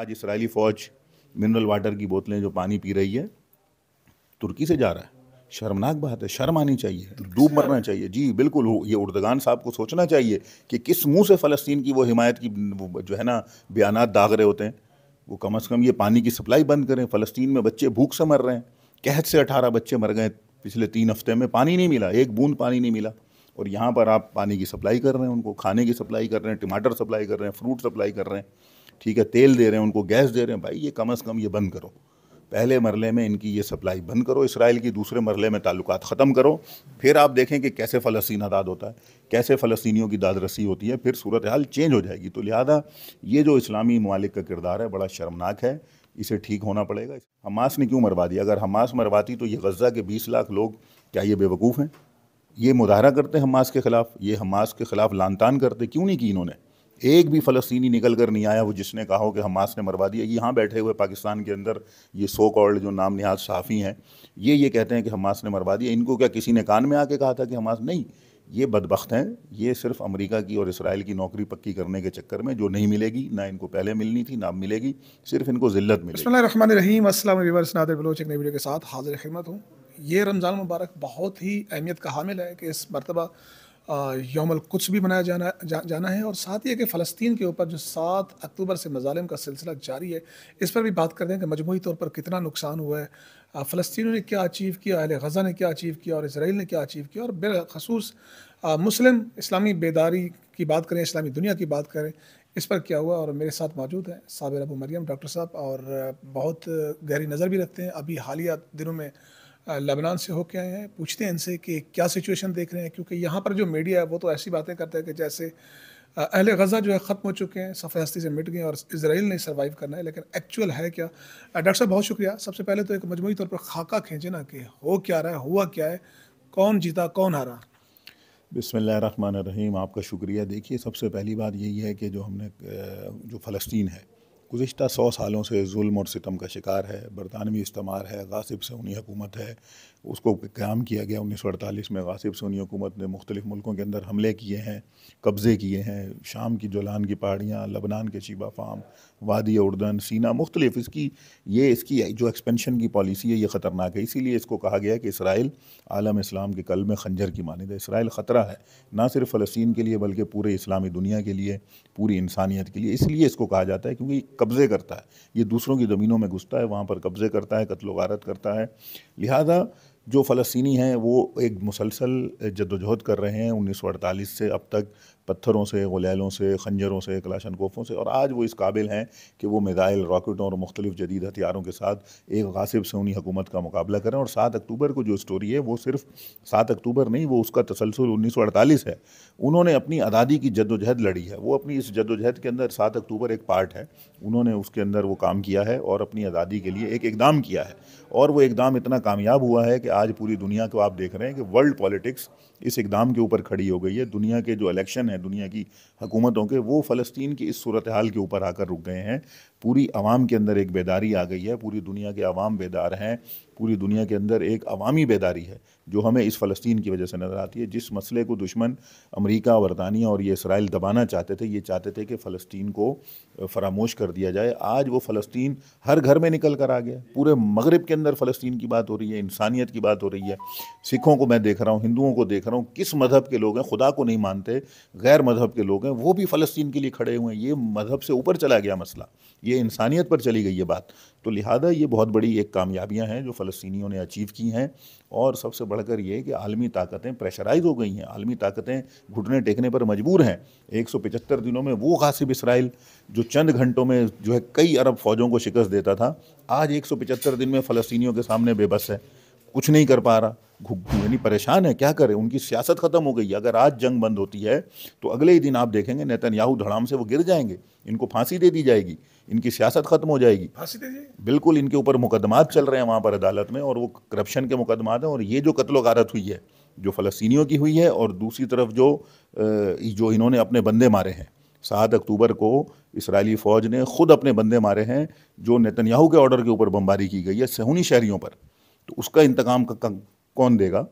आज इसराइली फ़ौज mineral water की बोतलें जो पानी पी रही है तुर्की से जा रहा है शर्मनाक बात है शर्म आनी चाहिए डूब मरना चाहिए जी बिल्कुल ये उर्दगान साहब को सोचना चाहिए कि किस मुंह से फ़लस्तीन की वो हिमायत की वो जो है ना बयान दाग रहे होते हैं वो कम अज़ कम ये पानी की सप्लाई बंद करें फ़लस्तीन में बच्चे भूख से मर रहे हैं कहत से अठारह बच्चे मर गए पिछले तीन हफ्ते में पानी नहीं मिला एक बूंद पानी नहीं मिला और यहाँ पर आप पानी की सप्लाई कर रहे हैं उनको खाने की सप्लाई कर रहे हैं टमाटर सप्लाई कर रहे हैं फ्रूट सप्लाई कर रहे हैं ठीक है तेल दे रहे हैं उनको गैस दे रहे हैं भाई ये कम अज़ कम ये बंद करो पहले मरले में इनकी ये सप्लाई बंद करो इसराइल की दूसरे मरले में ताल्लुक ख़त्म करो फिर आप देखें कि कैसे फ़लस्तीन आदाद होता है कैसे फ़लस्तियों की दादरसी होती है फिर सूरत हाल चेंज हो जाएगी तो लिहाजा ये जो इस्लामी ममालिक का किरदार है बड़ा शर्मनाक है इसे ठीक होना पड़ेगा हमास ने क्यों मरवा दिया अगर हमास मरवाती तो ये गज़ा के बीस लाख लोग क्या ये बेवकूफ़ हैं ये मुदाहरा करते हमास के ख़िलाफ़ ये हमास के ख़िलाफ़ तान करते क्यों नहीं की इन्होंने एक भी फ़लस्तीनी निकल कर नहीं आया वो जिसने कहा हो कि हमास ने मरवा दिया यहाँ बैठे हुए पाकिस्तान के अंदर ये सो कॉल्ड जो नाम नहाद साफ़ी हैं ये ये कहते हैं कि हमास ने मरवा दिया इनको क्या किसी ने कान में आके कहा था कि हमास नहीं ये बदबख्त हैं ये सिर्फ अमेरिका की और इसराइल की नौकरी पक्की करने के चक्कर में जो नहीं मिलेगी ना इनको पहले मिलनी थी ना मिलेगी सिर्फ इनको जिल्लत मिलेगी रहीम अस्सलाम नादर बलोच एक नई वीडियो के साथ हाजिर खिदमत हूँ ये रमज़ान मुबारक बहुत ही अहमियत का हामिल है कि इस मरतबा यौमल कुछ भी मनाया जाना जा, जाना है और साथ ही है कि फ़लस्तीन के ऊपर जो सात अक्टूबर से मजालम का सिलसिला जारी है इस पर भी बात करते हैं कि मजमू तौर पर कितना नुकसान हुआ है फ़लस्तियों ने क्या अचीव किया अहल गज़ा ने क्या अचीव किया और इसराइल ने क्या अचीव किया और बिलखसूस मुस्लिम इस्लामी बेदारी की बात करें इस्लामी दुनिया की बात करें इस पर क्या हुआ और मेरे साथ मौजूद हैं साबिर अबू मरियम डॉक्टर साहब और बहुत गहरी नज़र भी रखते हैं अभी हालिया दिनों में लेबनान से होके आए हैं पूछते हैं इनसे कि क्या सिचुएशन देख रहे हैं क्योंकि यहाँ पर जो मीडिया है वो तो ऐसी बातें करते हैं कि जैसे अहल गज़ा जो है ख़त्म हो चुके हैं सफ़े हस्ती से मिट गए और इसराइल ने सर्वाइव करना है लेकिन एक्चुअल है क्या डॉक्टर साहब बहुत शुक्रिया सबसे पहले तो एक मजमू तौर पर खाका खींचे ना कि हो क्या रहा है हुआ क्या है कौन जीता कौन हारा बिसमीम आपका शुक्रिया देखिए सबसे पहली बात यही है कि जो हमने जो फ़लस्तीन है गुज्त सौ सालों से जुल्म और सितम का शिकार है बरतानवी इस्तेमार है गासिब सोनी हुकूमत है उसको क़्याम किया गया उन्नीस सौ अड़तालीस में गासिब सोनी हुकूमत ने मुख्तलिफ़ मुल्कों के अंदर हमले किए हैं कब्ज़े किए हैं शाम की जोलान की पहाड़ियाँ लबनान के शीबा फाम वादी उर्दन सीना मुख्तलिफ इसकी ये इसकी जो एक्सपेंशन की पॉलिसी है ये ख़तरनाक है इसीलिए इसको कहा गया कि इसराइल आलम इस्लाम के कल में खंजर की मानद है इसराइल ख़तरा है ना सिर्फ फ़लस्तीन के लिए बल्कि पूरे इस्लामी दुनिया के लिए पूरी इंसानियत के लिए इसलिए इसको कहा जाता है क्योंकि कब्ज़े करता है ये दूसरों की ज़मीनों में घुसता है वहाँ पर कब्ज़े करता है कत्ल वारत करता है लिहाजा जो फ़लस्तनी हैं वो एक मुसलसल जदोजहद कर रहे हैं उन्नीस से अब तक पत्थरों से गुलैलों से खंजरों से कलाशन कोफों से और आज वो इस काबिल हैं कि वो मिज़ाइल रॉकेटों और मुख्तलिफ जदीद हथियारों के साथ एक गासिब सोनी हुकूमत का मुकाबला करें और सात अक्टूबर को जो स्टोरी है वो सिर्फ सात अक्टूबर नहीं वो उसका तसलसल उन्नीस सौ अड़तालीस है उन्होंने अपनी आज़ादी की जदोजहद लड़ी है वो अपनी इस जदोजहद के अंदर सात अक्टूबर एक पार्ट है उन्होंने उसके अंदर वो काम किया है और अपनी आज़ादी के लिए एक इकदाम किया है और वो इकदाम इतना कामयाब हुआ है कि आज पूरी दुनिया को आप देख रहे हैं कि वर्ल्ड पॉलिटिक्स इस इकदाम के ऊपर खड़ी हो गई है दुनिया के जो इलेक्शन हैं दुनिया की हुकूमतों के वो फ़लस्तीन की इस सूरत हाल के ऊपर आकर रुक गए हैं पूरी आवाम के अंदर एक बेदारी आ गई है पूरी दुनिया के आवाम बेदार हैं पूरी दुनिया के अंदर एक अवामी बेदारी है जो हमें इस फ़लस्तीन की वजह से नज़र आती है जिस मसले को दुश्मन अमेरिका बरतानिया और ये इसराइल दबाना चाहते थे ये चाहते थे कि फ़लस्तीन को फरामोश कर दिया जाए आज वो फ़लस्तीन हर घर में निकल कर आ गया पूरे मगरब के अंदर फ़लस्तीन की बात हो रही है इंसानियत की बात हो रही है सिखों को मैं देख रहा हूँ हिंदुओं को देख रहा हूँ किस मज़हब के लोग हैं खुदा को नहीं मानते गैर मज़हब के लोग हैं वो भी फ़लस्तीन के लिए खड़े हुए हैं ये मज़हब से ऊपर चला गया मसला ये ये इंसानियत पर चली गई ये बात तो लिहाजा ये बहुत बड़ी एक कामयाबियां हैं जो फ़लस्तनीों ने अचीव की हैं और सबसे बढ़कर ये कि आलमी ताकतें प्रेशराइज हो गई हैं आलमी ताकतें घुटने टेकने पर मजबूर हैं 175 दिनों में वो गासिब इसराइल जो चंद घंटों में जो है कई अरब फ़ौजों को शिकस्त देता था आज 175 दिन में फ़लस्तनीों के सामने बेबस है कुछ नहीं कर पा रहा यानी परेशान है क्या करें उनकी सियासत ख़त्म हो गई अगर आज जंग बंद होती है तो अगले ही दिन आप देखेंगे नेतन्याहू धड़ाम से वो गिर जाएंगे इनको फांसी दे दी जाएगी इनकी सियासत ख़त्म हो जाएगी फांसी दे दी बिल्कुल इनके ऊपर मुकदमात चल रहे हैं वहाँ पर अदालत में और वो करप्शन के मुकदमात हैं और ये जो कत्लो गारत हुई है जो फ़लस्तियों की हुई है और दूसरी तरफ जो जो इन्होंने अपने बंदे मारे हैं सात अक्टूबर को इसराइली फ़ौज ने खुद अपने बंदे मारे हैं जो नेतन्याहू के ऑर्डर के ऊपर बमबारी की गई है सहूनी शहरीों पर तो उसका इंतकाम का कौन देगा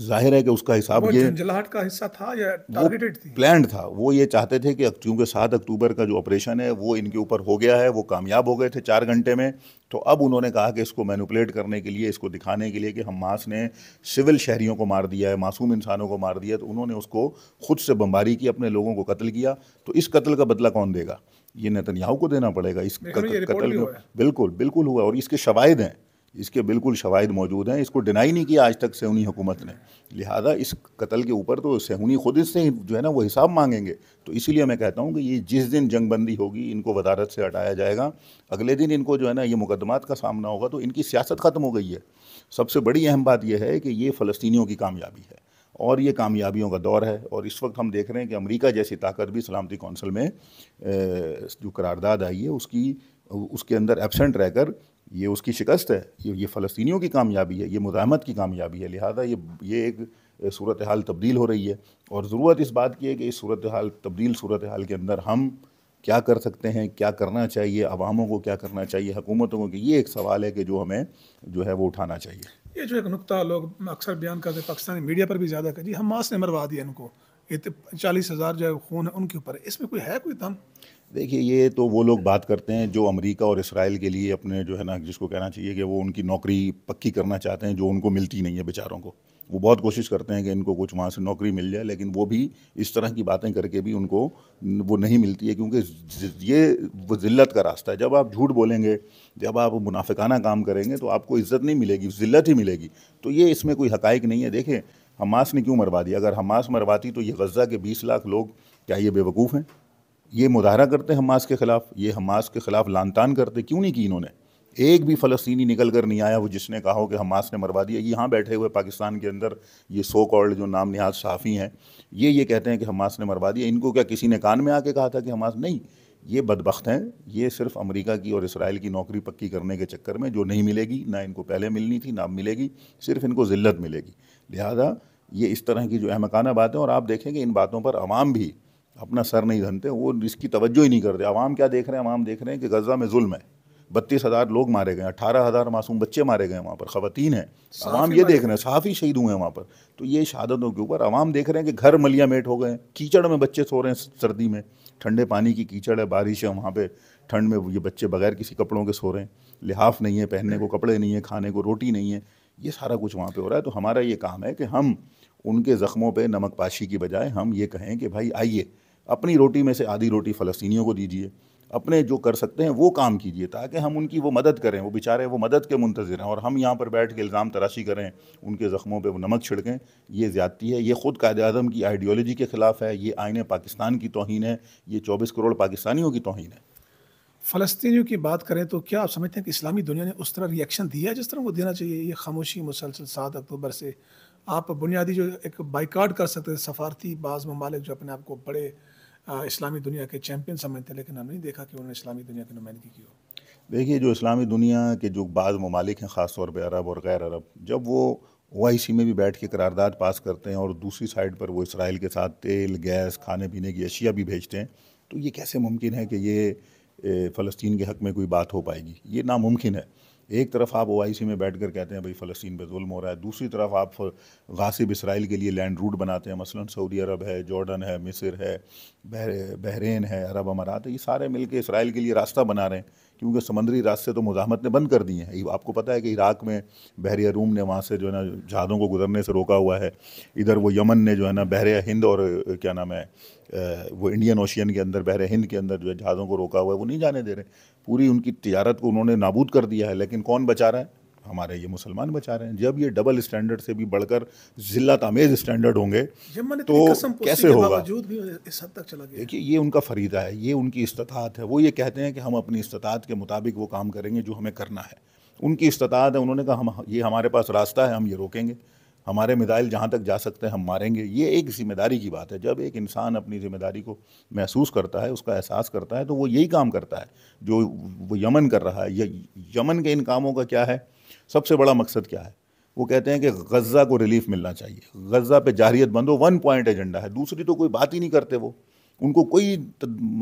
जाहिर है कि उसका हिसाब ये जलाहट का हिस्सा था या टारगेटेड थी प्लान था वो ये चाहते थे कि क्योंकि सात अक्टूबर का जो ऑपरेशन है वो इनके ऊपर हो गया है वो कामयाब हो गए थे चार घंटे में तो अब उन्होंने कहा कि इसको मैनुपलेट करने के लिए इसको दिखाने के लिए कि हम मास ने सिविल शहरियों को मार दिया है मासूम इंसानों को मार दिया तो उन्होंने उसको खुद से बम्बारी की अपने लोगों को कत्ल किया तो इस कत्ल का बदला कौन देगा ये नतनयाहू को देना पड़ेगा इस कत्ल बिल्कुल बिल्कुल हुआ और इसके शवाद हैं इसके बिल्कुल शवाहद मौजूद हैं इसको डिनाई नहीं किया आज तक सेहूनी हुकूमत ने लिहाजा इस कत्ल के ऊपर तो सेहूनी ख़ुद इससे जो है ना वो हिसाब मांगेंगे तो इसीलिए मैं कहता हूँ कि ये जिस दिन जंग बंदी होगी इनको वदारत से हटाया जाएगा अगले दिन इनको जो है ना ये मुकदमात का सामना होगा तो इनकी सियासत ख़त्म हो गई है सबसे बड़ी अहम बात यह है कि ये फ़लस्तियों की कामयाबी है और ये कामयाबियों का दौर है और इस वक्त हम देख रहे हैं कि अमरीका जैसी ताकत भी सलामती कौंसिल में जो करारदादा आई है उसकी उसके अंदर एबसेंट रहकर ये उसकी शिकस्त है ये ये फ़लस्तियों की कामयाबी है ये मुजामत की कामयाबी है लिहाजा ये ये एक सूरत हाल तब्दील हो रही है और ज़रूरत इस बात की है कि इस सूरत हाल तब्दील सूरत हाल के अंदर हम क्या कर सकते हैं क्या करना चाहिए अवामों को क्या करना चाहिए हुकूमतों को कि ये एक सवाल है कि जो हमें जो है वो उठाना चाहिए ये जो एक नुकता लोग अक्सर बयान करते पाकिस्तानी मीडिया पर भी ज़्यादा कर जी मास ने मरवा दिया इनको तो चालीस हज़ार जो है खून है उनके ऊपर इसमें कोई है कोई दम देखिए ये तो वो लोग बात करते हैं जो अमेरिका और इसराइल के लिए अपने जो है ना जिसको कहना चाहिए कि वो उनकी नौकरी पक्की करना चाहते हैं जो उनको मिलती नहीं है बेचारों को वो बहुत कोशिश करते हैं कि इनको कुछ वहाँ से नौकरी मिल जाए लेकिन वो भी इस तरह की बातें करके भी उनको वो नहीं मिलती है क्योंकि ये वो ज़िल्लत का रास्ता है जब आप झूठ बोलेंगे जब आप मुनाफिकाना काम करेंगे तो आपको इज़्ज़त नहीं मिलेगी ज़िल्लत ही मिलेगी तो ये इसमें कोई हकाइक नहीं है देखें हमास ने क्यों मरवा दिया अगर हमास मरवाती तो ये गज़ा के बीस लाख लोग क्या ये बेवकूफ़ हैं ये मुदाहरा करते हमास के ख़िलाफ़ ये हमास के ख़िलाफ़ लानतान करते क्यों नहीं की इन्होंने एक भी फ़लस्तीनी निकल कर नहीं आया वो जिसने कहा हो कि हमास ने मरवा दिया यहाँ बैठे हुए पाकिस्तान के अंदर ये सो कॉल्ड जो नाम नहाद साफ़ी हैं ये ये कहते हैं कि हमास ने मरवा दिया इनको क्या किसी ने कान में आके कहा था कि हमास नहीं ये बदबخت हैं ये सिर्फ अमेरिका की और इसराइल की नौकरी पक्की करने के चक्कर में जो नहीं मिलेगी ना इनको पहले मिलनी थी ना मिलेगी सिर्फ इनको ज़िल्लत मिलेगी लिहाजा ये इस तरह की जो अहमकाना बातें और आप देखेंगे इन बातों पर आवाम भी अपना सर नहीं धनते वो इसकी तवज्जो ही नहीं करते आवाम क्या देख रहे हैं आवाम देख रहे हैं कि गजा में जुल्म है बत्तीस हज़ार लोग मारे गए अठारह हज़ार मासूम बच्चे मारे गए वहाँ पर ख़वान हैं आवाम ये देख रहे हैं ही शहीद हुए हैं वहाँ पर तो ये शहादतों के ऊपर आवाम देख रहे हैं कि घर मलिया मेट हो गए कीचड़ में बच्चे सो रहे हैं सर्दी में ठंडे पानी की कीचड़ है बारिश है वहाँ पर ठंड में ये बच्चे बगैर किसी कपड़ों के सो रहे हैं लिहाफ नहीं है पहनने को कपड़े नहीं है खाने को रोटी नहीं है ये सारा कुछ वहाँ पर हो रहा है तो हमारा ये काम है कि हम उनके ज़ख्मों पर नमक पाशी की बजाय हम ये कहें कि भाई आइए अपनी रोटी में से आधी रोटी फ़लस्तियों को दीजिए अपने जो कर सकते हैं वो काम कीजिए ताकि हम उनकी वो मदद करें वो बेचारे वो मदद के मुंतज़र हैं और हम यहाँ पर बैठ के इल्ज़ाम तराशी करें उनके ज़ख्मों पर नमक छिड़कें ये ज़्यादती है ये ख़ुद कायद अजम की आइडियोलॉजी के ख़िलाफ़ है ये आइने पाकिस्तान की तोहन है ये चौबीस करोड़ पाकिस्तानियों की तोहन है फ़लस्तियों की बात करें तो क्या आप समझते हैं कि इस्लामी दुनिया ने उस तरह रिएक्शन दिया जिस तरह वो देना चाहिए ये खामोशी मुसलसल सात अक्टूबर से आप बुनियादी जो एक बाइकाट कर सकते हैं सफारती बाज़ ममालिक जो अपने आप को बड़े इस्लामी दुनिया के चैम्पियन समझते लेकिन हमने नहीं देखा कि उन्होंने इस्लामी दुनिया की नुमाइंदगी की हो देखिए जो इस्लामी दुनिया के जो बाद ममालिक हैं ख़ास तौर पर अरब और गैर अरब जब वो ओ में भी बैठ के करारदाद पास करते हैं और दूसरी साइड पर वो इसराइल के साथ तेल गैस खाने पीने की अशिया भी भेजते हैं तो ये कैसे मुमकिन है कि ये फ़लस्तीन के हक़ में कोई बात हो पाएगी ये नामुमकिन है एक तरफ आप ओ में बैठ कर कहते हैं भाई फ़लस्तीन पर जुल्म हो रहा है दूसरी तरफ आप गासिब इसराइल के लिए लैंड रूट बनाते हैं मसलन सऊदी अरब है जॉर्डन है मिस्र है बहरेन है अरब अमारात ये सारे के इसराइल के लिए रास्ता बना रहे हैं क्योंकि समंदरी रास्ते तो मुजामत ने बंद कर दिए हैं आपको पता है कि इराक में बहरिया रूम ने वहाँ से जो है ना जहाज़ों को गुजरने से रोका हुआ है इधर वो यमन ने जो है ना बहर हिंद और क्या नाम है वो इंडियन ओशियन के अंदर बहर हिंद के अंदर जो है जहाज़ों को रोका हुआ है वो नहीं जाने दे रहे पूरी उनकी तजारत को उन्होंने नाबूद कर दिया है लेकिन कौन बचा रहा है हमारे ये मुसलमान बचा रहे हैं जब ये डबल स्टैंडर्ड से भी बढ़कर जिला तमेज स्टैंडर्ड होंगे तो कैसे होगा इस हद तक चला गया देखिए ये उनका फरीदा है ये उनकी इस्तात है वो ये कहते हैं कि हम अपनी इस्तात के मुताबिक वो काम करेंगे जो हमें करना है उनकी इस्तात है उन्होंने कहा हम ये हमारे पास रास्ता है हम ये रोकेंगे हमारे मिजाइल जहाँ तक जा सकते हैं हम मारेंगे ये एक ज़िम्मेदारी की बात है जब एक इंसान अपनी ज़िम्मेदारी को महसूस करता है उसका एहसास करता है तो वो यही काम करता है जो वो यमन कर रहा है यमन के इन कामों का क्या है सबसे बड़ा मकसद क्या है वो कहते हैं कि गज़ा को रिलीफ मिलना चाहिए गज़ा पे जारियत बंद हो वन पॉइंट एजेंडा है दूसरी तो कोई बात ही नहीं करते वो उनको कोई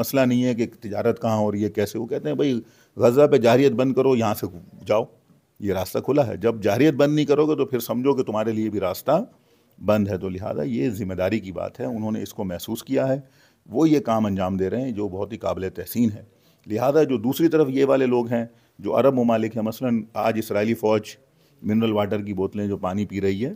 मसला नहीं है कि तजारत कहाँ हो रही है कैसे वो कहते हैं भाई गज़ा पे जारियत बंद करो यहाँ से जाओ ये रास्ता खुला है जब जारियत बंद नहीं करोगे तो फिर समझो कि तुम्हारे लिए भी रास्ता बंद है तो लिहाजा ये ज़िम्मेदारी की बात है उन्होंने इसको महसूस किया है वो ये काम अंजाम दे रहे हैं जो बहुत ही काबिल तहसीन है लिहाजा जो दूसरी तरफ ये वाले लोग हैं जो अरब ममालिक हैं मसलन आज इसराइली फ़ौज मिनरल वाटर की बोतलें जो पानी पी रही है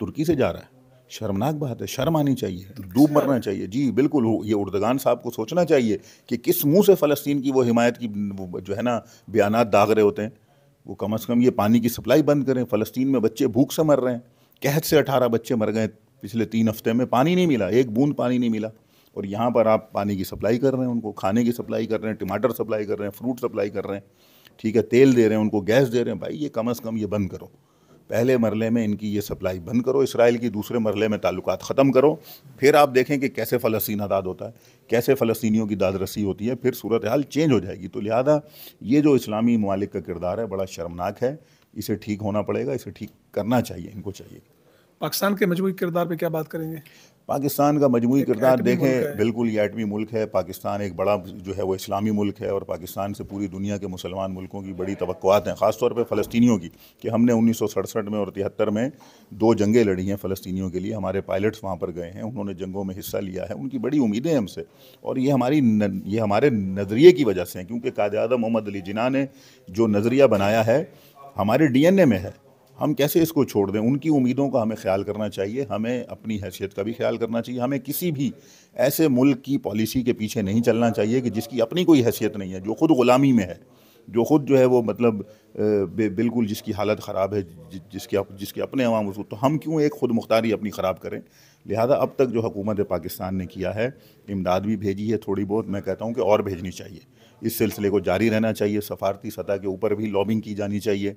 तुर्की से जा रहा है शर्मनाक बात है शर्म आनी चाहिए डूब मरना चाहिए जी बिल्कुल ये उर्दगान साहब को सोचना चाहिए कि किस मुंह से फ़लस्तीन की वो हिमायत की जो है ना बयान दाग रहे होते हैं वो कम अज़ कम ये पानी की सप्लाई बंद करें फ़लस्तीन में बच्चे भूख से मर रहे हैं कहत से अठारह बच्चे मर गए पिछले तीन हफ्ते में पानी नहीं मिला एक बूंद पानी नहीं मिला और यहाँ पर आप पानी की सप्लाई कर रहे हैं उनको खाने की सप्लाई कर रहे हैं टमाटर सप्लाई कर रहे हैं फ्रूट सप्लाई कर रहे हैं ठीक है तेल दे रहे हैं उनको गैस दे रहे हैं भाई ये कम अज़ कम ये बंद करो पहले मरले में इनकी ये सप्लाई बंद करो इसराइल की दूसरे मरले में ताल्लुक ख़त्म करो फिर आप देखें कि कैसे फ़लस्तीन आदाद होता है कैसे फ़लस्तियों की दादरसी होती है फिर सूरत हाल चेंज हो जाएगी तो लिहाजा ये जो इस्लामी ममालिक का किरदार है बड़ा शर्मनाक है इसे ठीक होना पड़ेगा इसे ठीक करना चाहिए इनको चाहिए पाकिस्तान के मजबूत किरदार पर क्या बात करेंगे पाकिस्तान का मजमू किरदार देखें बिल्कुल ये एटमी मुल्क है पाकिस्तान एक बड़ा जो है वो इस्लामी मुल्क है और पाकिस्तान से पूरी दुनिया के मुसलमान मुल्कों की बड़ी तवक़ात हैं ख़ासतौर पर फ़लस्तियों की कि हमने उन्नीस में और तिहत्तर में दो जंगें लड़ी हैं फ़लस्तियों के लिए हमारे पायलट्स वहाँ पर गए हैं उन्होंने जंगों में हिस्सा लिया है उनकी बड़ी उम्मीदें हमसे और ये हमारी ये हमारे नज़रिए की वजह से हैं क्योंकि कायद मोहम्मद अली जिना ने जो नज़रिया बनाया है हमारे डी में है हम कैसे इसको छोड़ दें उनकी उम्मीदों का हमें ख्याल करना चाहिए हमें अपनी हैसियत का भी ख्याल करना चाहिए हमें किसी भी ऐसे मुल्क की पॉलिसी के पीछे नहीं चलना चाहिए कि जिसकी अपनी कोई हैसियत नहीं है जो खुद ग़ुलामी में है जो ख़ुद जो है वो मतलब बिल्कुल जिसकी हालत ख़राब है जिसके जिसके अपने अवाम उसको तो हम क्यों एक ख़ुद मुख्तारी अपनी ख़राब करें लिहाजा अब तक जो हुकूमत पाकिस्तान ने किया है इमदाद भी भेजी है थोड़ी बहुत मैं कहता हूँ कि और भेजनी चाहिए इस सिलसिले को जारी रहना चाहिए सफारती सतह के ऊपर भी लॉबिंग की जानी चाहिए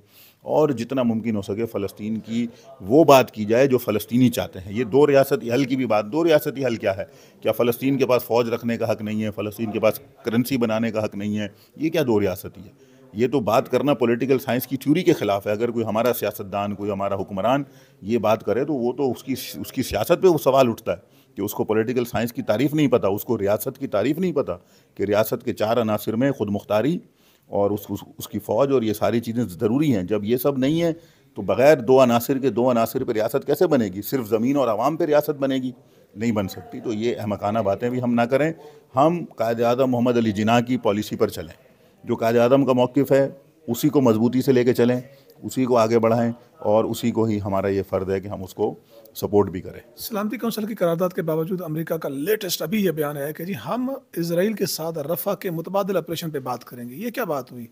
और जितना मुमकिन हो सके फ़लस्तीन की वो बात की जाए जो फ़लस्तनी चाहते हैं ये दो रियासती हल की भी बात दो रियासती हल क्या है क्या फ़लस्तीन के पास फ़ौज रखने का हक नहीं है फ़लस्तीन के पास करेंसी बनाने का हक नहीं है ये क्या दो रियासती है ये तो बात करना पॉलिटिकल साइंस की थ्योरी के ख़िलाफ़ है अगर कोई हमारा सियासतदान कोई हमारा हुक्मरान ये बात करे तो वो तो उसकी उसकी सियासत पे वो सवाल उठता है कि उसको पॉलिटिकल साइंस की तारीफ़ नहीं पता उसको रियासत की तारीफ़ नहीं पता कि रियासत के चार अनासर में ख़ुद मुख्तारी और उस, उस उसकी फ़ौज और ये सारी चीज़ें ज़रूरी हैं जब ये सब नहीं है तो बग़ैर दो अनासर के दो अनासर पर रियासत कैसे बनेगी सिर्फ ज़मीन और आवाम पर रियासत बनेगी नहीं बन सकती तो ये अहमकाना बातें भी हम ना करें हम कायद अजम मोहम्मद अली जिना की पॉलिसी पर चलें जो कायद अजम का मौक़ है उसी को मजबूती से ले चलें उसी को आगे बढ़ाएं और उसी को ही हमारा ये फ़र्ज़ है कि हम उसको सपोर्ट भी करें सलामती कौंसिल की करारदाद के बावजूद अमेरिका का लेटेस्ट अभी यह बयान है कि जी हम इसराइल के साथ रफा के मुतबाद ऑपरेशन पर बात करेंगे ये क्या बात हुई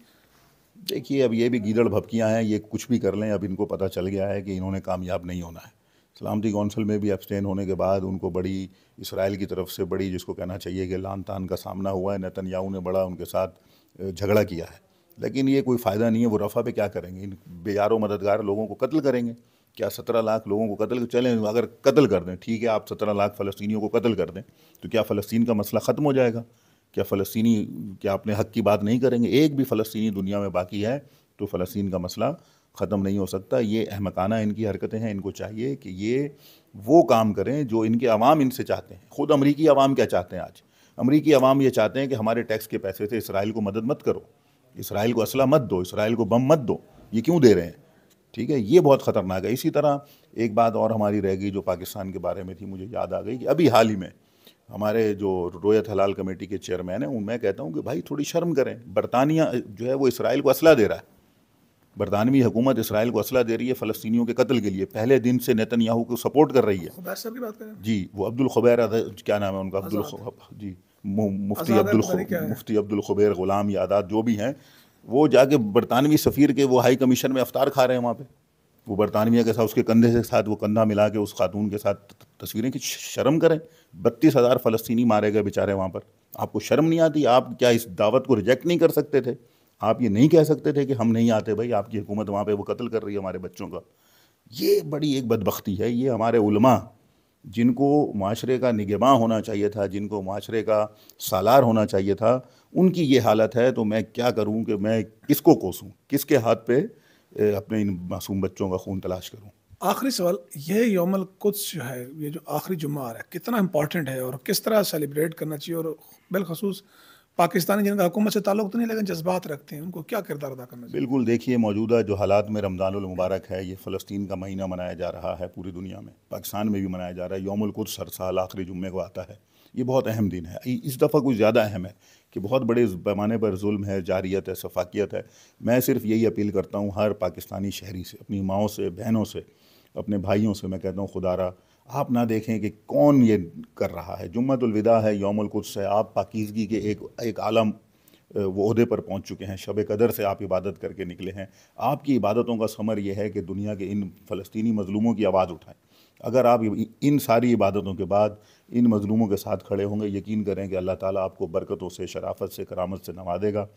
देखिए अब ये भी गीदड़ भपकियाँ हैं ये कुछ भी कर लें अब इनको पता चल गया है कि इन्होंने कामयाब नहीं होना है सलामती कौंसिल में भी एब्सटेन होने के बाद उनको बड़ी इसराइल की तरफ से बड़ी जिसको कहना चाहिए कि लान तान का सामना हुआ है नतनयाहू ने बड़ा उनके साथ झगड़ा किया है लेकिन ये कोई फ़ायदा नहीं है वो रफ़ा पे क्या करेंगे इन बेयारों मददगार लोगों को कत्ल करेंगे क्या सत्रह लाख लोगों को कत्ल चलें अगर कत्ल कर दें ठीक है आप सत्रह लाख फ़लस्तियों को कत्ल कर दें तो क्या फ़लस्तीन का मसला ख़त्म हो जाएगा क्या फ़लस्तीनी क्या अपने हक़ की बात नहीं करेंगे एक भी फ़लस्तीनी दुनिया में बाकी है तो फ़लस्तीन का मसला ख़त्म नहीं हो सकता ये अहमकाना इनकी हरकतें हैं इनको चाहिए कि ये वो काम करें जो इनके आवाम इनसे चाहते हैं ख़ुद अमरीकी आवाम क्या चाहते हैं आज अमरीकी आवाम ये चाहते हैं कि हमारे टैक्स के पैसे से इसराइल को मदद मत करो इसराइल को असला मत दो इसराइल को बम मत दो ये क्यों दे रहे हैं ठीक है ये बहुत ख़तरनाक है इसी तरह एक बात और हमारी रह गई जो पाकिस्तान के बारे में थी मुझे याद आ गई कि अभी हाल ही में हमारे जो रोयत हलाल कमेटी के चेयरमैन हैं उनमें कहता हूँ कि भाई थोड़ी शर्म करें बरतानिया जो है वो इसराइल को असला दे रहा है बरतानवी हुकूमत इसराइल को असला दे रही है फ़लस्तियों के कत्ल के लिए पहले दिन से याहू को सपोर्ट कर रही है की बात करें जी वो अब्दुल खुबैर क्या नाम है उनका अब्दुल जी मुफ्ती अब्दुल मुफ्ती अब्दुल खुबैर ग़ुलाम यादा जो भी हैं वो जाके बरतानवी सफ़ीर के वो हाई कमीशन में अफ्तार खा रहे हैं वहाँ पे वो बरतानविया के साथ उसके कंधे के साथ वो कंधा मिला के उस खातून के साथ तस्वीरें कि शर्म करें बत्तीस हज़ार फ़लस्तनी मारे गए बेचारे वहाँ पर आपको शर्म नहीं आती आप क्या इस दावत को रिजेक्ट नहीं कर सकते थे आप ये नहीं कह सकते थे कि हम नहीं आते भाई आपकी हुकूमत वहाँ पर वो कत्ल कर रही है हमारे बच्चों का ये बड़ी एक बदबख्ती है ये हमारे उलमा जिनको माशरे का निगमां होना चाहिए था जिनको माशरे का सालार होना चाहिए था उनकी ये हालत है तो मैं क्या करूं कि मैं किसको कोसूं किसके हाथ पे अपने इन मासूम बच्चों का खून तलाश करूं आखिरी सवाल ये योमल कुछ जो है ये जो आखिरी जुम्मा आ रहा है कितना इम्पोर्टेंट है और किस तरह सेलिब्रेट करना चाहिए और बिलखसूस पाकिस्तानी जिनका हुकूमत से ताल्लुक तो नहीं लेकिन जज्बात रखते हैं उनको क्या किरदार अदा करना बिल्कुल देखिए मौजूदा जो हालात में रमज़ान मुबारक है ये फ़लस्तीन का महीना मनाया जा रहा है पूरी दुनिया में पाकिस्तान में भी मनाया जा रहा है यौमुल कुछ सरसाल साल आखिरी जुम्मे को आता है ये बहुत अहम दिन है इस दफ़ा कुछ ज़्यादा अहम है कि बहुत बड़े पैमाने पर जुल्म है जारियत है शफाकियत है मैं सिर्फ यही अपील करता हूँ हर पाकिस्तानी शहरी से अपनी माओ से बहनों से अपने भाइयों से मैं कहता हूँ खुदारा आप ना देखें कि कौन ये कर रहा है जुम्मतुलविदा है यौमुल कुछ है आप पाकिजगी के एक एक आलम वो अहदे पर पहुंच चुके हैं शब कदर से आप इबादत करके निकले हैं आपकी इबादतों का समर यह है कि दुनिया के इन फ़लस्तनी मज़लूमों की आवाज़ उठाएं अगर आप इन सारी इबादतों के बाद इन मजलूमों के साथ खड़े होंगे यकीन करें कि अल्लाह ताला आपको बरकतों से शराफत से करामत से नवाजेगा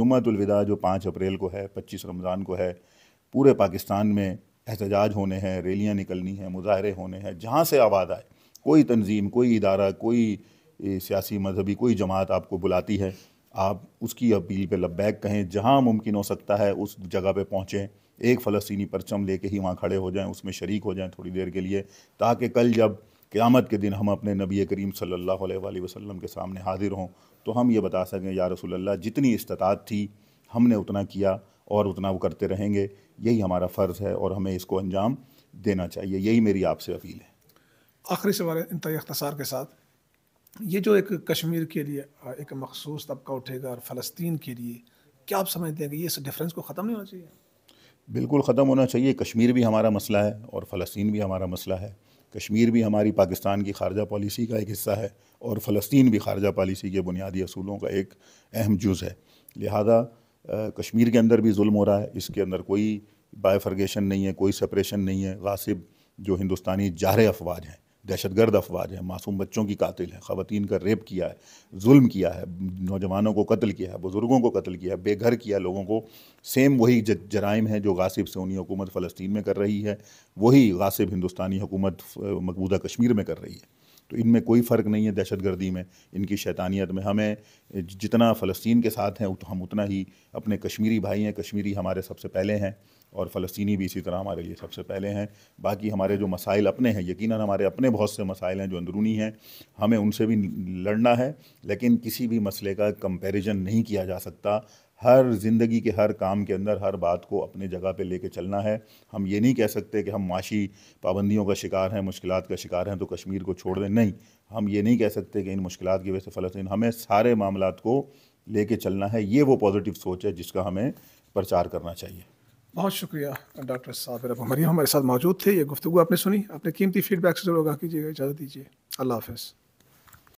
जुम्मतुलविदा जो पाँच अप्रैल को है पच्चीस रमज़ान को है पूरे पाकिस्तान में एहतजाज होने हैं रैलियाँ निकलनी हैं मुजाहरे होने हैं जहाँ से आवाज़ आए कोई तंजीम कोई इदारा कोई सियासी मजहबी कोई जमात आपको बुलाती है आप उसकी अपील पे लब्बैक कहें जहाँ मुमकिन हो सकता है उस जगह पे पहुँचें एक फ़लस्तनी परचम लेके ही वहाँ खड़े हो जाएं उसमें शरीक हो जाएं थोड़ी देर के लिए ताकि कल जब क़्यामत के दिन हम अपने नबी करीम सल्लल्लाहु अलैहि वसल्लम के सामने हाजिर हों तो हम ये बता सकें या रसूल अल्लाह जितनी इस्तात थी हमने उतना किया और उतना वो करते रहेंगे यही हमारा फ़र्ज़ है और हमें इसको अंजाम देना चाहिए यही मेरी आपसे अपील है आखिरी सवाल इंतई अख्तसार के साथ ये जो एक कश्मीर के लिए एक मखसूस तबका उठेगा और फ़लस्तीन के लिए क्या आप समझते हैं कि ये इस डिफरेंस को ख़त्म नहीं होना चाहिए बिल्कुल ख़त्म होना चाहिए कश्मीर भी हमारा मसला है और फ़लस्तीन भी हमारा मसला है कश्मीर भी हमारी पाकिस्तान की खारजा पॉलिसी का एक हिस्सा है और फ़लस्तीन भी खारजा पॉलिसी के बुनियादी असूलों का एक अहम जुज़ है लिहाजा कश्मीर के अंदर भी जुल्म हो रहा है इसके अंदर कोई बायफर्गेशन नहीं है कोई सेपरेशन नहीं है गासिब जो हिंदुस्तानी जारे अफवाज हैं दहशतगर्द अफवाज हैं मासूम बच्चों की कातिल हैं ख़वान का रेप किया है जुल्म किया है नौजवानों को कत्ल किया है बुज़ुर्गों को कत्ल किया है बेघर किया लोगों को सेम वही जराइम है जो गासिब सोनी हुकूमत फ़लस्तीन में कर रही है वही गासिब हिंदुस्तानी हुकूमत मकबूदा कश्मीर में कर रही है तो इनमें कोई फ़र्क नहीं है दहशत गर्दी में इनकी शैतानियत में हमें जितना फ़लस्तीन के साथ हैं हम उतना ही अपने कश्मीरी भाई हैं कश्मीरी हमारे सबसे पहले हैं और फ़लस्तनी भी इसी तरह हमारे लिए सबसे पहले हैं बाकी हमारे जो मसाइल अपने हैं यकीन हमारे अपने बहुत से मसाइल हैं जो अंदरूनी हैं हमें उनसे भी लड़ना है लेकिन किसी भी मसले का कंपेरिजन नहीं किया जा सकता हर ज़िंदगी के हर काम के अंदर हर बात को अपने जगह पे लेके चलना है हम ये नहीं कह सकते कि हम माशी पाबंदियों का शिकार हैं मुश्किल का शिकार हैं तो कश्मीर को छोड़ दें नहीं हम ये नहीं कह सकते कि इन मुश्किल की वजह से फ़लस्तीन हमें सारे मामला को लेके चलना है ये वो पॉजिटिव सोच है जिसका हमें प्रचार करना चाहिए बहुत शुक्रिया डॉक्टर साबिर मरियम हमारे साथ मौजूद थे ये गुफ्तु आपने सुनी अपने कीमती फीडबैक से जरूर आगा कीजिएगा इजाज़त दीजिए अल्लाह हाफ़